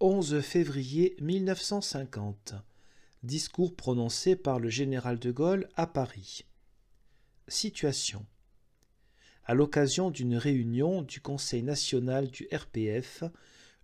11 février 1950. Discours prononcé par le général de Gaulle à Paris. Situation. À l'occasion d'une réunion du Conseil national du RPF,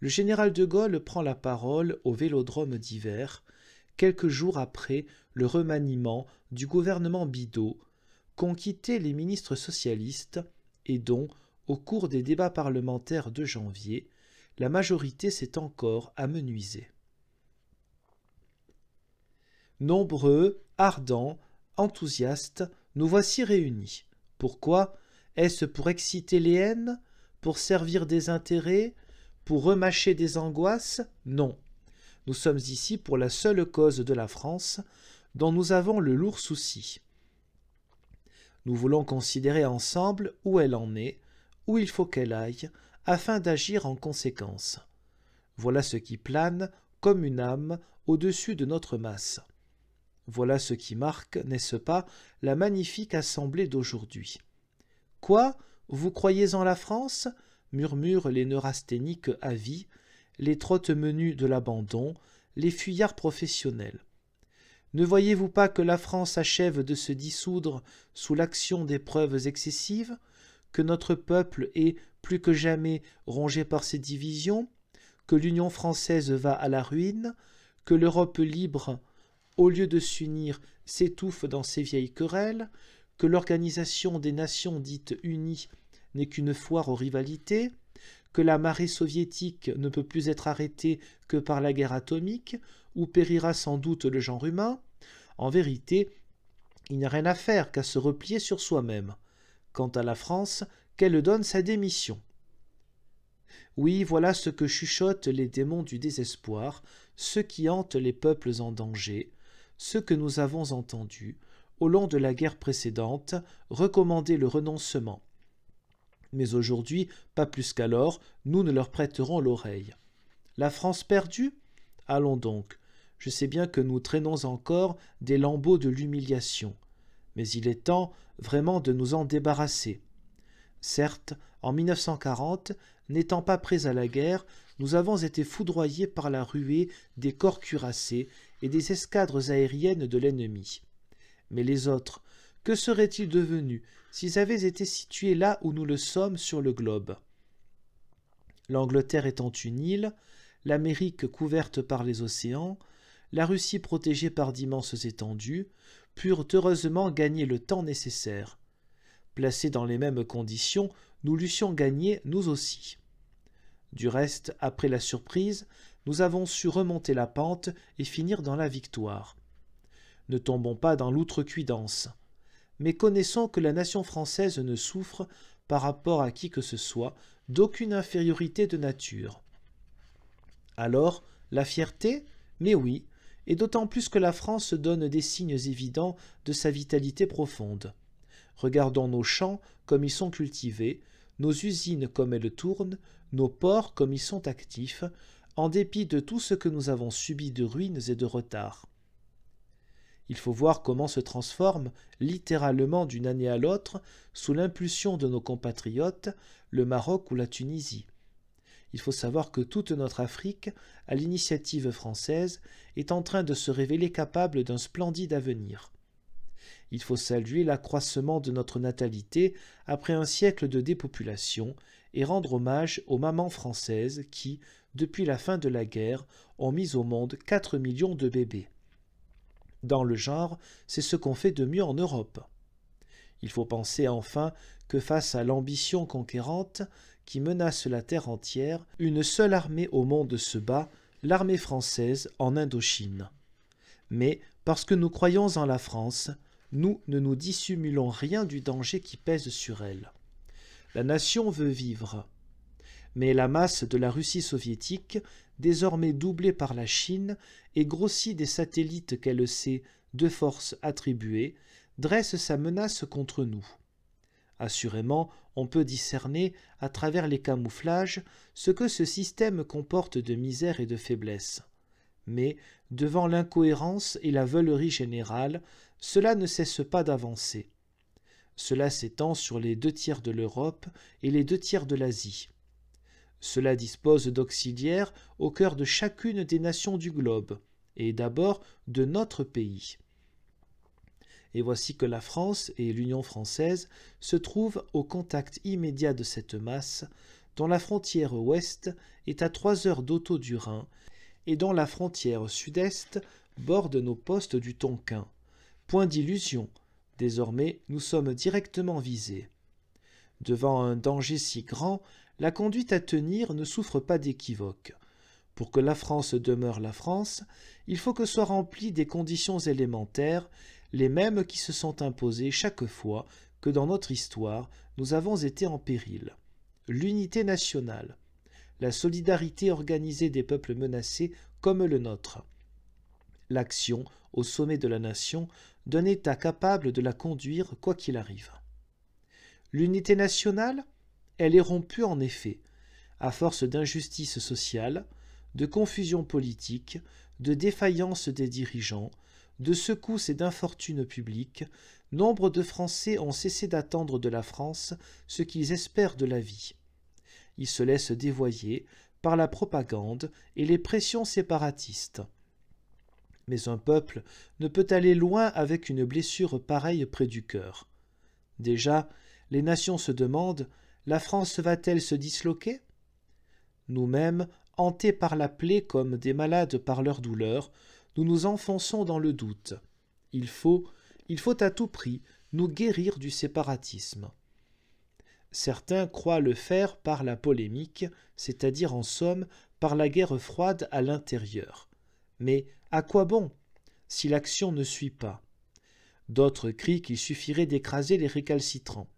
le général de Gaulle prend la parole au Vélodrome d'hiver, quelques jours après le remaniement du gouvernement Bidault, qu'ont quitté les ministres socialistes et dont, au cours des débats parlementaires de janvier, la majorité s'est encore amenuisée. Nombreux, ardents, enthousiastes, nous voici réunis. Pourquoi Est-ce pour exciter les haines Pour servir des intérêts Pour remâcher des angoisses Non. Nous sommes ici pour la seule cause de la France, dont nous avons le lourd souci. Nous voulons considérer ensemble où elle en est, où il faut qu'elle aille, afin d'agir en conséquence. Voilà ce qui plane, comme une âme, au-dessus de notre masse. Voilà ce qui marque, n'est-ce pas, la magnifique assemblée d'aujourd'hui. Quoi Vous croyez en la France murmurent les neurasthéniques avis, les trottes menus de l'abandon, les fuyards professionnels. Ne voyez-vous pas que la France achève de se dissoudre sous l'action des preuves excessives, que notre peuple est plus que jamais rongée par ses divisions, que l'Union française va à la ruine, que l'Europe libre, au lieu de s'unir, s'étouffe dans ses vieilles querelles, que l'organisation des nations dites unies n'est qu'une foire aux rivalités, que la marée soviétique ne peut plus être arrêtée que par la guerre atomique, où périra sans doute le genre humain, en vérité, il n'y a rien à faire qu'à se replier sur soi-même. Quant à la France, qu'elle donne sa démission. Oui, voilà ce que chuchotent les démons du désespoir, ceux qui hantent les peuples en danger, ceux que nous avons entendus, au long de la guerre précédente, recommander le renoncement. Mais aujourd'hui, pas plus qu'alors, nous ne leur prêterons l'oreille. La France perdue Allons donc. Je sais bien que nous traînons encore des lambeaux de l'humiliation. Mais il est temps vraiment de nous en débarrasser. Certes, en 1940, n'étant pas prêts à la guerre, nous avons été foudroyés par la ruée des corps cuirassés et des escadres aériennes de l'ennemi. Mais les autres, que seraient-ils devenus s'ils avaient été situés là où nous le sommes sur le globe L'Angleterre étant une île, l'Amérique couverte par les océans, la Russie protégée par d'immenses étendues, purent heureusement gagner le temps nécessaire. Placés dans les mêmes conditions, nous l'eussions gagné, nous aussi. Du reste, après la surprise, nous avons su remonter la pente et finir dans la victoire. Ne tombons pas dans l'outrecuidance, mais connaissons que la nation française ne souffre, par rapport à qui que ce soit, d'aucune infériorité de nature. Alors, la fierté Mais oui, et d'autant plus que la France donne des signes évidents de sa vitalité profonde regardons nos champs comme ils sont cultivés, nos usines comme elles tournent, nos ports comme ils sont actifs, en dépit de tout ce que nous avons subi de ruines et de retards. Il faut voir comment se transforme, littéralement d'une année à l'autre, sous l'impulsion de nos compatriotes, le Maroc ou la Tunisie. Il faut savoir que toute notre Afrique, à l'initiative française, est en train de se révéler capable d'un splendide avenir. Il faut saluer l'accroissement de notre natalité après un siècle de dépopulation et rendre hommage aux mamans françaises qui, depuis la fin de la guerre, ont mis au monde 4 millions de bébés. Dans le genre, c'est ce qu'on fait de mieux en Europe. Il faut penser enfin que face à l'ambition conquérante qui menace la terre entière, une seule armée au monde se bat, l'armée française en Indochine. Mais parce que nous croyons en la France, nous ne nous dissimulons rien du danger qui pèse sur elle. La nation veut vivre. Mais la masse de la Russie soviétique, désormais doublée par la Chine et grossie des satellites qu'elle sait de force attribués, dresse sa menace contre nous. Assurément, on peut discerner, à travers les camouflages, ce que ce système comporte de misère et de faiblesse. Mais, devant l'incohérence et la veulerie générale, cela ne cesse pas d'avancer. Cela s'étend sur les deux tiers de l'Europe et les deux tiers de l'Asie. Cela dispose d'auxiliaires au cœur de chacune des nations du globe, et d'abord de notre pays. Et voici que la France et l'Union française se trouvent au contact immédiat de cette masse, dont la frontière ouest est à trois heures d'auto du Rhin, et dont la frontière sud-est borde nos postes du Tonkin. Point d'illusion, désormais nous sommes directement visés. Devant un danger si grand, la conduite à tenir ne souffre pas d'équivoque. Pour que la France demeure la France, il faut que soient remplies des conditions élémentaires, les mêmes qui se sont imposées chaque fois que dans notre histoire nous avons été en péril. L'unité nationale, la solidarité organisée des peuples menacés comme le nôtre, l'action au sommet de la nation d'un État capable de la conduire quoi qu'il arrive. L'unité nationale, elle est rompue en effet, à force d'injustices sociales, de confusion politique, de défaillance des dirigeants, de secousses et d'infortunes publiques, nombre de Français ont cessé d'attendre de la France ce qu'ils espèrent de la vie. Ils se laissent dévoyer par la propagande et les pressions séparatistes mais un peuple ne peut aller loin avec une blessure pareille près du cœur. Déjà, les nations se demandent la France va-t-elle se disloquer Nous-mêmes, hantés par la plaie comme des malades par leur douleur, nous nous enfonçons dans le doute. Il faut, il faut à tout prix nous guérir du séparatisme. Certains croient le faire par la polémique, c'est-à-dire en somme par la guerre froide à l'intérieur. Mais à quoi bon si l'action ne suit pas D'autres crient qu'il suffirait d'écraser les récalcitrants.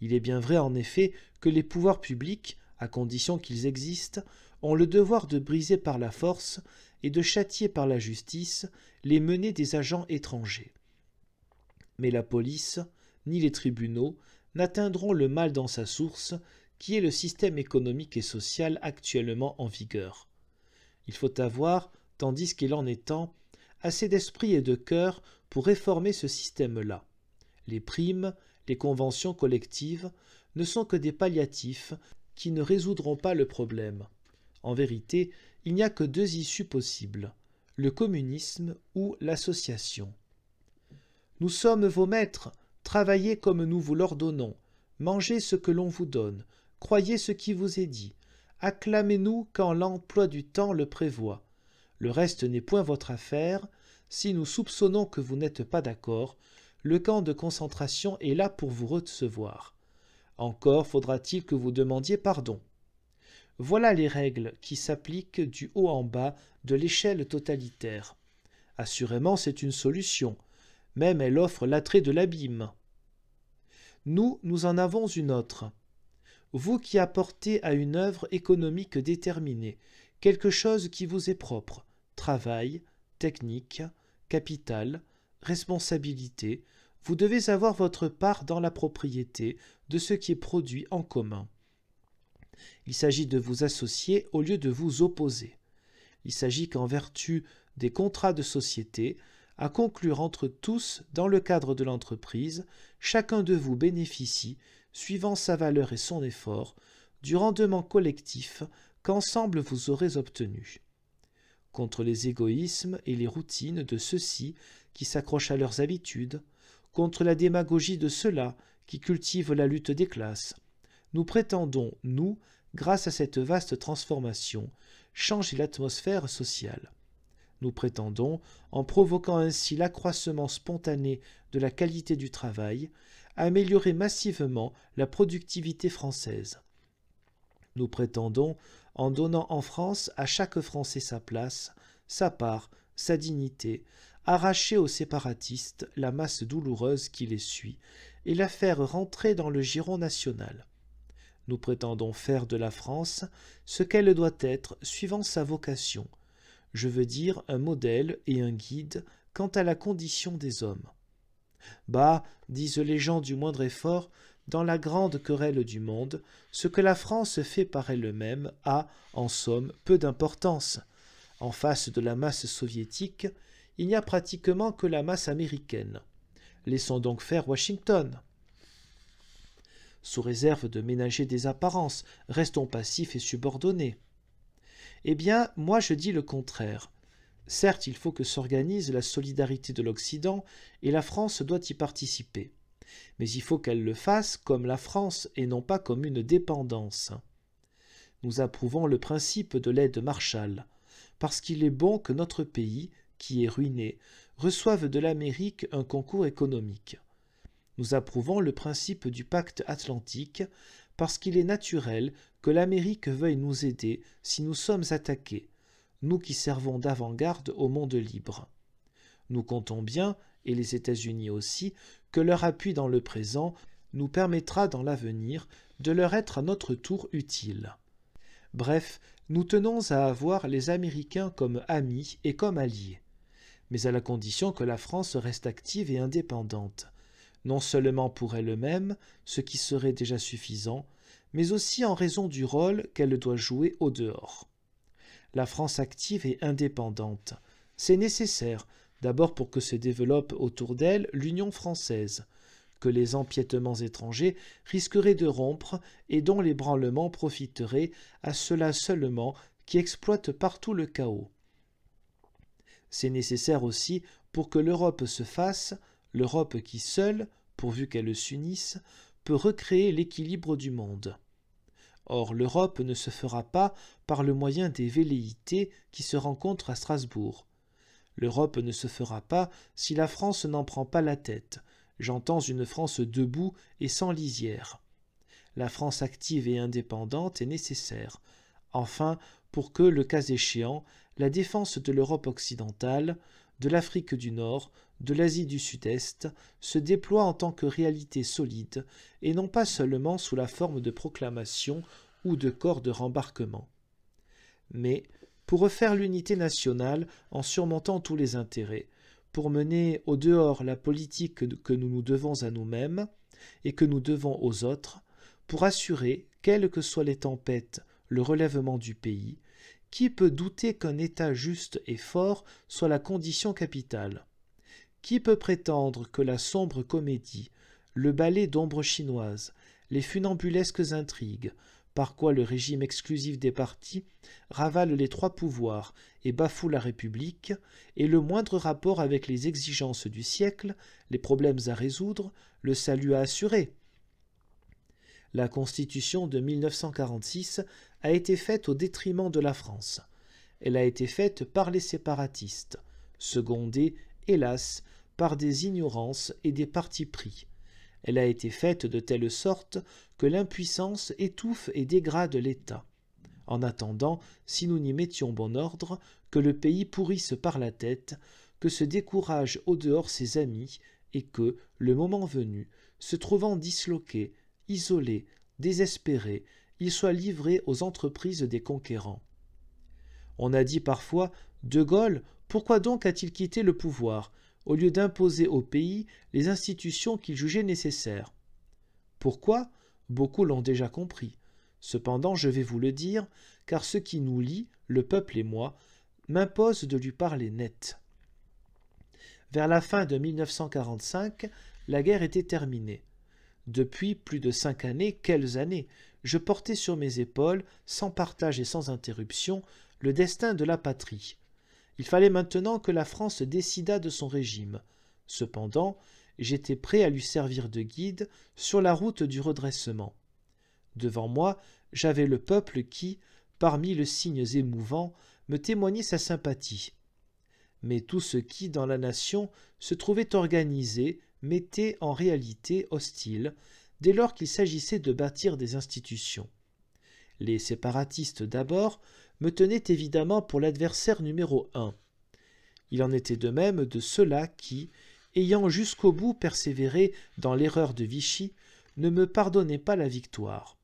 Il est bien vrai en effet que les pouvoirs publics, à condition qu'ils existent, ont le devoir de briser par la force et de châtier par la justice les menées des agents étrangers. Mais la police, ni les tribunaux, n'atteindront le mal dans sa source, qui est le système économique et social actuellement en vigueur. Il faut avoir tandis qu'il en est temps, assez d'esprit et de cœur pour réformer ce système-là. Les primes, les conventions collectives, ne sont que des palliatifs qui ne résoudront pas le problème. En vérité, il n'y a que deux issues possibles, le communisme ou l'association. Nous sommes vos maîtres, travaillez comme nous vous l'ordonnons, mangez ce que l'on vous donne, croyez ce qui vous est dit, acclamez-nous quand l'emploi du temps le prévoit, le reste n'est point votre affaire. Si nous soupçonnons que vous n'êtes pas d'accord, le camp de concentration est là pour vous recevoir. Encore faudra-t-il que vous demandiez pardon. Voilà les règles qui s'appliquent du haut en bas de l'échelle totalitaire. Assurément, c'est une solution. Même elle offre l'attrait de l'abîme. Nous, nous en avons une autre. Vous qui apportez à une œuvre économique déterminée quelque chose qui vous est propre, travail, technique, capital, responsabilité, vous devez avoir votre part dans la propriété de ce qui est produit en commun. Il s'agit de vous associer au lieu de vous opposer. Il s'agit qu'en vertu des contrats de société, à conclure entre tous dans le cadre de l'entreprise, chacun de vous bénéficie, suivant sa valeur et son effort, du rendement collectif qu'ensemble vous aurez obtenu contre les égoïsmes et les routines de ceux-ci qui s'accrochent à leurs habitudes, contre la démagogie de ceux-là qui cultivent la lutte des classes. Nous prétendons, nous, grâce à cette vaste transformation, changer l'atmosphère sociale. Nous prétendons, en provoquant ainsi l'accroissement spontané de la qualité du travail, améliorer massivement la productivité française. Nous prétendons, en donnant en France à chaque Français sa place, sa part, sa dignité, arracher aux séparatistes la masse douloureuse qui les suit et la faire rentrer dans le giron national. Nous prétendons faire de la France ce qu'elle doit être suivant sa vocation, je veux dire un modèle et un guide quant à la condition des hommes. Bah, disent les gens du moindre effort, dans la grande querelle du monde, ce que la France fait par elle-même a, en somme, peu d'importance. En face de la masse soviétique, il n'y a pratiquement que la masse américaine. Laissons donc faire Washington. Sous réserve de ménager des apparences, restons passifs et subordonnés. Eh bien, moi je dis le contraire. Certes, il faut que s'organise la solidarité de l'Occident, et la France doit y participer mais il faut qu'elle le fasse comme la France et non pas comme une dépendance. Nous approuvons le principe de l'aide Marshall, parce qu'il est bon que notre pays, qui est ruiné, reçoive de l'Amérique un concours économique. Nous approuvons le principe du pacte atlantique, parce qu'il est naturel que l'Amérique veuille nous aider si nous sommes attaqués, nous qui servons d'avant-garde au monde libre. Nous comptons bien et les États-Unis aussi, que leur appui dans le présent nous permettra dans l'avenir de leur être à notre tour utile. Bref, nous tenons à avoir les Américains comme amis et comme alliés, mais à la condition que la France reste active et indépendante, non seulement pour elle-même, ce qui serait déjà suffisant, mais aussi en raison du rôle qu'elle doit jouer au dehors. La France active et indépendante, c'est nécessaire D'abord pour que se développe autour d'elle l'Union française, que les empiétements étrangers risqueraient de rompre et dont l'ébranlement profiterait à ceux-là seulement qui exploitent partout le chaos. C'est nécessaire aussi pour que l'Europe se fasse, l'Europe qui seule, pourvu qu'elle s'unisse, peut recréer l'équilibre du monde. Or l'Europe ne se fera pas par le moyen des velléités qui se rencontrent à Strasbourg, L'Europe ne se fera pas si la France n'en prend pas la tête. J'entends une France debout et sans lisière. La France active et indépendante est nécessaire. Enfin, pour que, le cas échéant, la défense de l'Europe occidentale, de l'Afrique du Nord, de l'Asie du Sud-Est, se déploie en tant que réalité solide, et non pas seulement sous la forme de proclamations ou de corps de rembarquement. Mais pour refaire l'unité nationale en surmontant tous les intérêts, pour mener au dehors la politique que nous nous devons à nous-mêmes et que nous devons aux autres, pour assurer, quelles que soient les tempêtes, le relèvement du pays, qui peut douter qu'un État juste et fort soit la condition capitale Qui peut prétendre que la sombre comédie, le ballet d'ombres chinoises, les funambulesques intrigues, par quoi le régime exclusif des partis ravale les trois pouvoirs et bafoue la République, et le moindre rapport avec les exigences du siècle, les problèmes à résoudre, le salut à assurer. La Constitution de 1946 a été faite au détriment de la France. Elle a été faite par les séparatistes, secondée, hélas, par des ignorances et des partis pris. Elle a été faite de telle sorte que l'impuissance étouffe et dégrade l'État. En attendant, si nous n'y mettions bon ordre, que le pays pourrisse par la tête, que se découragent au dehors ses amis, et que, le moment venu, se trouvant disloqué, isolé, désespéré, il soit livré aux entreprises des conquérants. On a dit parfois De Gaulle, pourquoi donc a-t-il quitté le pouvoir, au lieu d'imposer au pays les institutions qu'il jugeait nécessaires Pourquoi beaucoup l'ont déjà compris. Cependant, je vais vous le dire, car ce qui nous lie, le peuple et moi, m'impose de lui parler net. Vers la fin de 1945, la guerre était terminée. Depuis plus de cinq années, quelles années Je portais sur mes épaules, sans partage et sans interruption, le destin de la patrie. Il fallait maintenant que la France décidât de son régime. Cependant, j'étais prêt à lui servir de guide sur la route du redressement. Devant moi, j'avais le peuple qui, parmi les signes émouvants, me témoignait sa sympathie. Mais tout ce qui, dans la nation, se trouvait organisé, m'était en réalité hostile, dès lors qu'il s'agissait de bâtir des institutions. Les séparatistes d'abord me tenaient évidemment pour l'adversaire numéro un. Il en était de même de ceux-là qui, ayant jusqu'au bout persévéré dans l'erreur de Vichy, ne me pardonnait pas la victoire.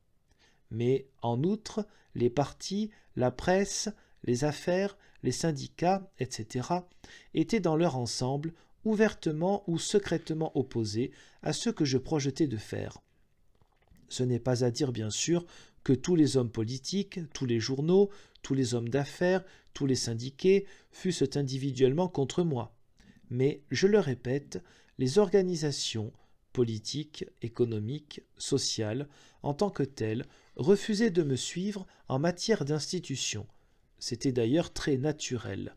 Mais, en outre, les partis, la presse, les affaires, les syndicats, etc., étaient dans leur ensemble ouvertement ou secrètement opposés à ce que je projetais de faire. Ce n'est pas à dire, bien sûr, que tous les hommes politiques, tous les journaux, tous les hommes d'affaires, tous les syndiqués fussent individuellement contre moi mais, je le répète, les organisations politiques, économiques, sociales, en tant que telles, refusaient de me suivre en matière d'institutions. C'était d'ailleurs très naturel,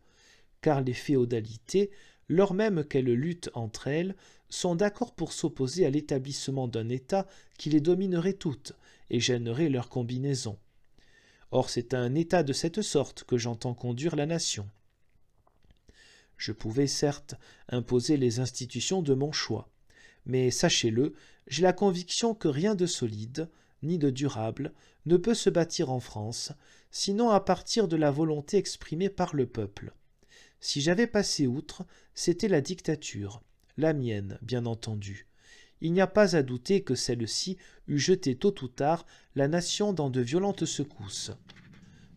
car les féodalités, lors même qu'elles luttent entre elles, sont d'accord pour s'opposer à l'établissement d'un État qui les dominerait toutes et gênerait leur combinaison. Or c'est un État de cette sorte que j'entends conduire la nation. Je pouvais certes imposer les institutions de mon choix, mais sachez-le, j'ai la conviction que rien de solide, ni de durable, ne peut se bâtir en France, sinon à partir de la volonté exprimée par le peuple. Si j'avais passé outre, c'était la dictature, la mienne, bien entendu. Il n'y a pas à douter que celle-ci eût jeté tôt ou tard la nation dans de violentes secousses.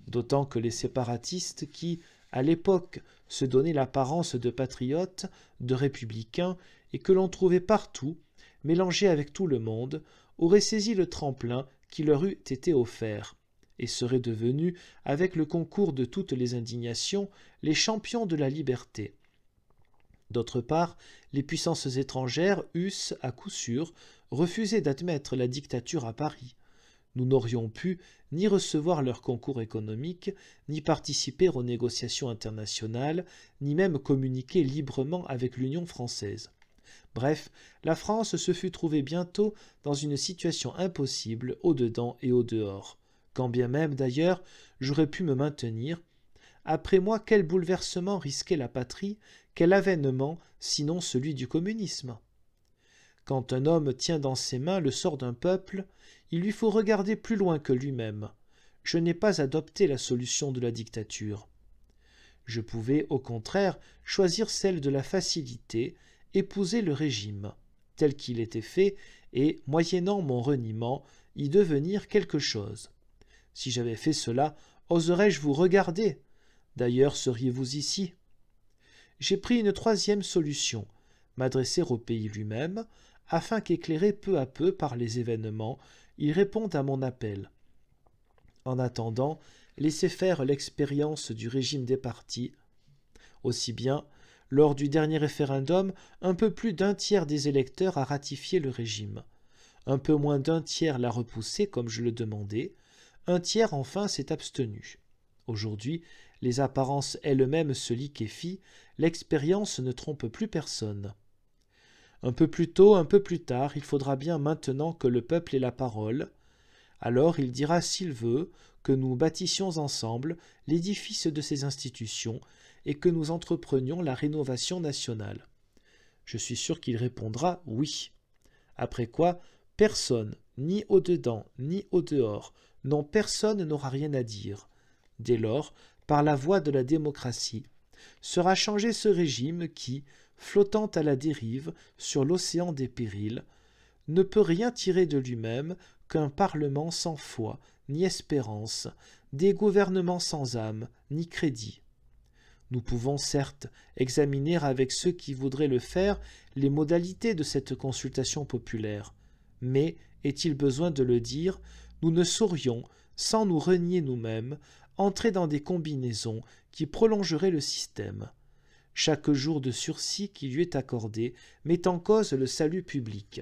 D'autant que les séparatistes qui, à l'époque se donnaient l'apparence de patriotes, de républicains, et que l'on trouvait partout, mélangés avec tout le monde, auraient saisi le tremplin qui leur eût été offert, et seraient devenus, avec le concours de toutes les indignations, les champions de la liberté. D'autre part, les puissances étrangères eussent, à coup sûr, refusé d'admettre la dictature à Paris, nous n'aurions pu ni recevoir leur concours économique, ni participer aux négociations internationales, ni même communiquer librement avec l'Union française. Bref, la France se fut trouvée bientôt dans une situation impossible au dedans et au dehors. Quand bien même, d'ailleurs, j'aurais pu me maintenir, après moi quel bouleversement risquait la patrie, quel avènement, sinon celui du communisme. Quand un homme tient dans ses mains le sort d'un peuple, il lui faut regarder plus loin que lui-même. Je n'ai pas adopté la solution de la dictature. Je pouvais, au contraire, choisir celle de la facilité, épouser le régime, tel qu'il était fait, et, moyennant mon reniement, y devenir quelque chose. Si j'avais fait cela, oserais-je vous regarder D'ailleurs, seriez-vous ici J'ai pris une troisième solution, m'adresser au pays lui-même, afin qu'éclairé peu à peu par les événements, ils répondent à mon appel. En attendant, laissez faire l'expérience du régime des partis. Aussi bien, lors du dernier référendum, un peu plus d'un tiers des électeurs a ratifié le régime. Un peu moins d'un tiers l'a repoussé comme je le demandais. Un tiers enfin s'est abstenu. Aujourd'hui, les apparences elles-mêmes se liquéfient, l'expérience ne trompe plus personne. Un peu plus tôt, un peu plus tard, il faudra bien maintenant que le peuple ait la parole. Alors il dira s'il veut que nous bâtissions ensemble l'édifice de ces institutions et que nous entreprenions la rénovation nationale. Je suis sûr qu'il répondra oui. Après quoi, personne, ni au-dedans, ni au-dehors, non personne n'aura rien à dire. Dès lors, par la voie de la démocratie, sera changé ce régime qui, flottant à la dérive sur l'océan des périls, ne peut rien tirer de lui-même qu'un parlement sans foi ni espérance, des gouvernements sans âme ni crédit. Nous pouvons certes examiner avec ceux qui voudraient le faire les modalités de cette consultation populaire, mais, est-il besoin de le dire, nous ne saurions, sans nous renier nous-mêmes, entrer dans des combinaisons qui prolongeraient le système chaque jour de sursis qui lui est accordé met en cause le salut public.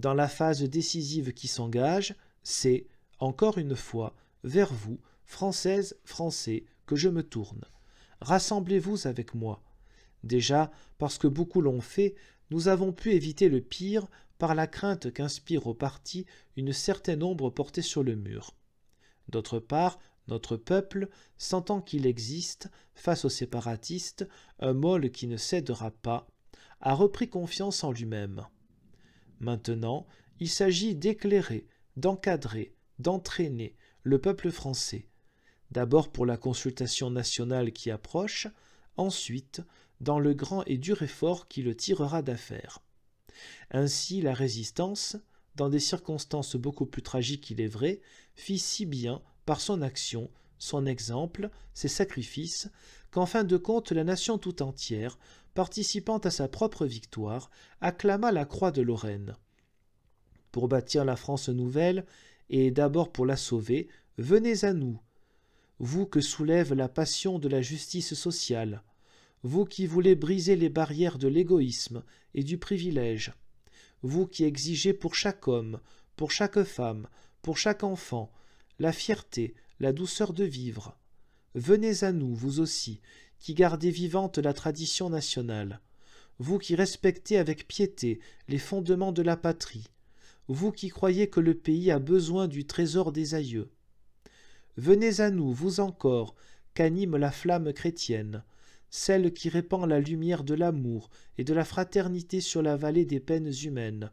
Dans la phase décisive qui s'engage, c'est, encore une fois, vers vous, Françaises, Français, que je me tourne. Rassemblez-vous avec moi. Déjà, parce que beaucoup l'ont fait, nous avons pu éviter le pire par la crainte qu'inspire au parti une certaine ombre portée sur le mur. D'autre part, notre peuple, sentant qu'il existe, face aux séparatistes, un môle qui ne cédera pas, a repris confiance en lui-même. Maintenant, il s'agit d'éclairer, d'encadrer, d'entraîner le peuple français, d'abord pour la consultation nationale qui approche, ensuite dans le grand et dur effort qui le tirera d'affaire. Ainsi la résistance, dans des circonstances beaucoup plus tragiques il est vrai, fit si bien par son action, son exemple, ses sacrifices, qu'en fin de compte la nation tout entière, participant à sa propre victoire, acclama la croix de Lorraine. Pour bâtir la France nouvelle, et d'abord pour la sauver, venez à nous. Vous que soulève la passion de la justice sociale, vous qui voulez briser les barrières de l'égoïsme et du privilège, vous qui exigez pour chaque homme, pour chaque femme, pour chaque enfant, la fierté, la douceur de vivre. Venez à nous, vous aussi, qui gardez vivante la tradition nationale, vous qui respectez avec piété les fondements de la patrie, vous qui croyez que le pays a besoin du trésor des aïeux. Venez à nous, vous encore, qu'anime la flamme chrétienne, celle qui répand la lumière de l'amour et de la fraternité sur la vallée des peines humaines,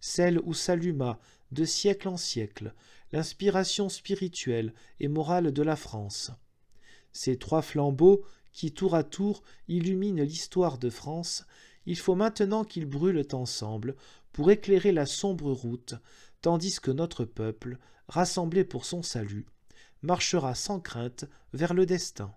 celle où s'alluma, de siècle en siècle, l'inspiration spirituelle et morale de la France. Ces trois flambeaux, qui tour à tour illuminent l'histoire de France, il faut maintenant qu'ils brûlent ensemble pour éclairer la sombre route, tandis que notre peuple, rassemblé pour son salut, marchera sans crainte vers le destin.